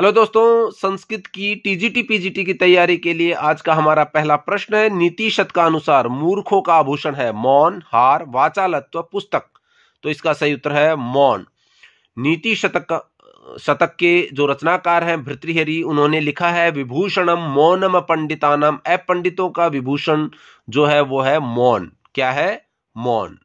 hello दोस्तों संस्कृत की TGT PGT की तैयारी के लिए आज का हमारा पहला प्रश्न है नीति शत का अनुसार मूर्खों का आभूषण है मौन हार वाचालत्व पुस्तक तो इसका सही उत्तर है मौन नीति शतक शतक के जो रचनाकार हैं भृतृहरि उन्होंने लिखा है विभूषणम मौनम पंडितानम अपंडितों का विभूषण जो है वो है मौन क्या है मौन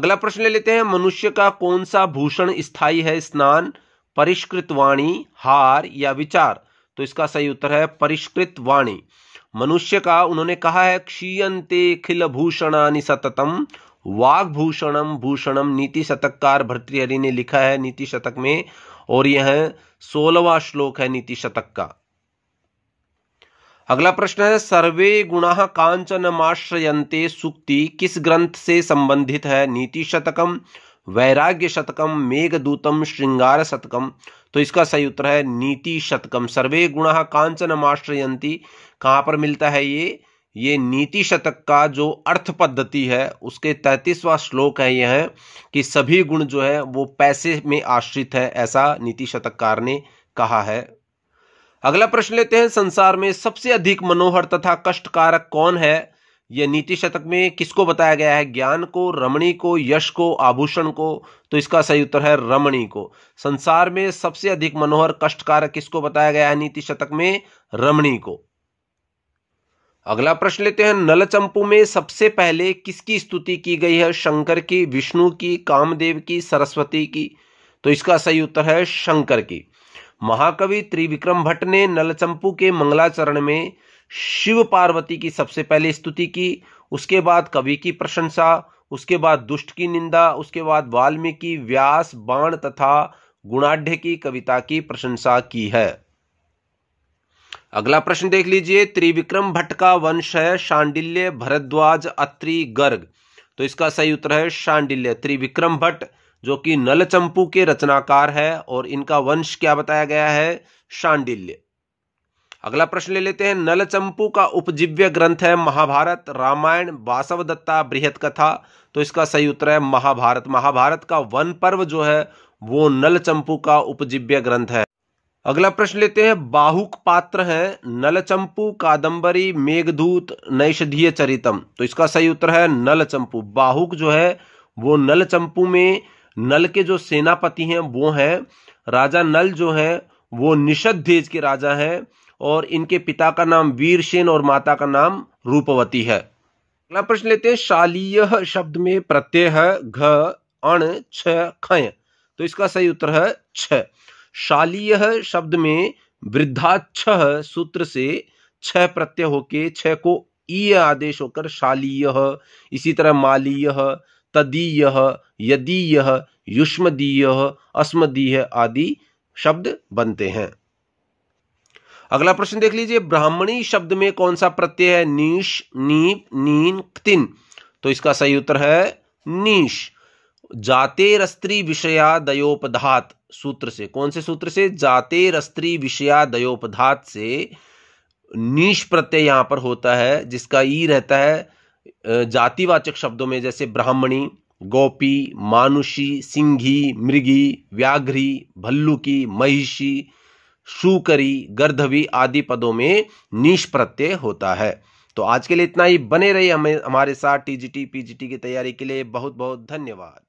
अगला प्रश्न ले लेते हैं मनुष्य का कौन सा भूषण स्थायी है स्नान परिष्कृत वाणी हार या विचार तो इसका सही उत्तर है परिष्कृत वाणी मनुष्य का उन्होंने कहा है क्षीयते खिल भूषणानि सततम वाग भूषणम नीति शतककार भर्तृहरि ने लिखा है नीति शतक में और यह सोलवा श्लोक है नीति शतक का अगला प्रश्न है सर्वे गुण कांचन माश्रयते सुक्ति किस ग्रंथ से संबंधित है नीति शतकम वैराग्य शतकम मेघदूतम श्रृंगार शतकम तो इसका सही उत्तर है नीति शतकम सर्वे गुण कांचन माश्रयंती कहाँ पर मिलता है ये ये नीति शतक का जो अर्थ पद्धति है उसके तैतीसवा श्लोक है यह है कि सभी गुण जो है वो पैसे में आश्रित है ऐसा नीति शतककार ने कहा है अगला प्रश्न लेते हैं संसार में सबसे अधिक मनोहर तथा कष्टकारक कौन है यह नीति शतक में किसको बताया गया है ज्ञान को रमणी को यश को आभूषण को तो इसका सही उत्तर है रमणी को संसार में सबसे अधिक मनोहर कष्टकारक किसको बताया गया है नीति शतक में रमणी को अगला प्रश्न लेते हैं नलचंपू में सबसे पहले किसकी स्तुति की गई है शंकर की विष्णु की कामदेव की सरस्वती की तो इसका सही उत्तर है शंकर की महाकवि त्रिविक्रम भट्ट ने नलचंपू के मंगलाचरण में शिव पार्वती की सबसे पहले स्तुति की उसके बाद कवि की प्रशंसा उसके बाद दुष्ट की निंदा उसके बाद वाल्मीकि व्यास बाण तथा गुणाढ़ की कविता की प्रशंसा की है अगला प्रश्न देख लीजिए त्रिविक्रम भट्ट का वंश है शांडिल्य भरद्वाज अत्रि गर्ग तो इसका सही उत्तर है शांडिल्य त्रिविक्रम भट्ट जो कि नलचंपू के रचनाकार है और इनका वंश क्या बताया गया है शांडिल्य अगला प्रश्न ले लेते हैं नलचंपू का उपजीव्य ग्रंथ है महाभारत रामायण वासव दत्ता बृहत कथा तो इसका सही उत्तर है महाभारत महाभारत का वन पर्व जो है वो नलचंपू का उपजीव्य ग्रंथ है अगला प्रश्न लेते हैं बाहुक पात्र हैं नलचंपू कादंबरी मेघदूत नैषधीय चरितम तो इसका सही उत्तर है नलचंपू बाहुक जो है वो नलचंपू में नल के जो सेनापति हैं वो हैं राजा नल जो है वो निषद के राजा हैं और इनके पिता का नाम वीरसेन और माता का नाम रूपवती है अगला प्रश्न लेते हैं शालीय शब्द में प्रत्यय है घ अण छ खय तो इसका सही उत्तर है छ शालीय शब्द में वृद्धाक्ष सूत्र से छ प्रत्यय होके छ को ई आदेश होकर शालीय इसी तरह मालीय तदीय यदीय युष्मदीय अस्मदीय आदि शब्द बनते हैं अगला प्रश्न देख लीजिए ब्राह्मणी शब्द में कौन सा प्रत्यय है नीश नीप नीन तिन तो इसका सही उत्तर है नीश जाते रस्त्री विषया दयोपधात सूत्र से कौन से सूत्र से जाते रस्त्री विषया दयोपधात से नीश प्रत्यय यहां पर होता है जिसका ई रहता है जातिवाचक शब्दों में जैसे ब्राह्मणी गोपी मानुषी सिंघी मृगी व्याघ्री भल्लुकी महिषी सुकरी गर्धवी आदि पदों में नीश प्रत्यय होता है तो आज के लिए इतना ही बने रहिए हमें हमारे साथ टीजीटी पीजीटी की तैयारी के लिए बहुत बहुत धन्यवाद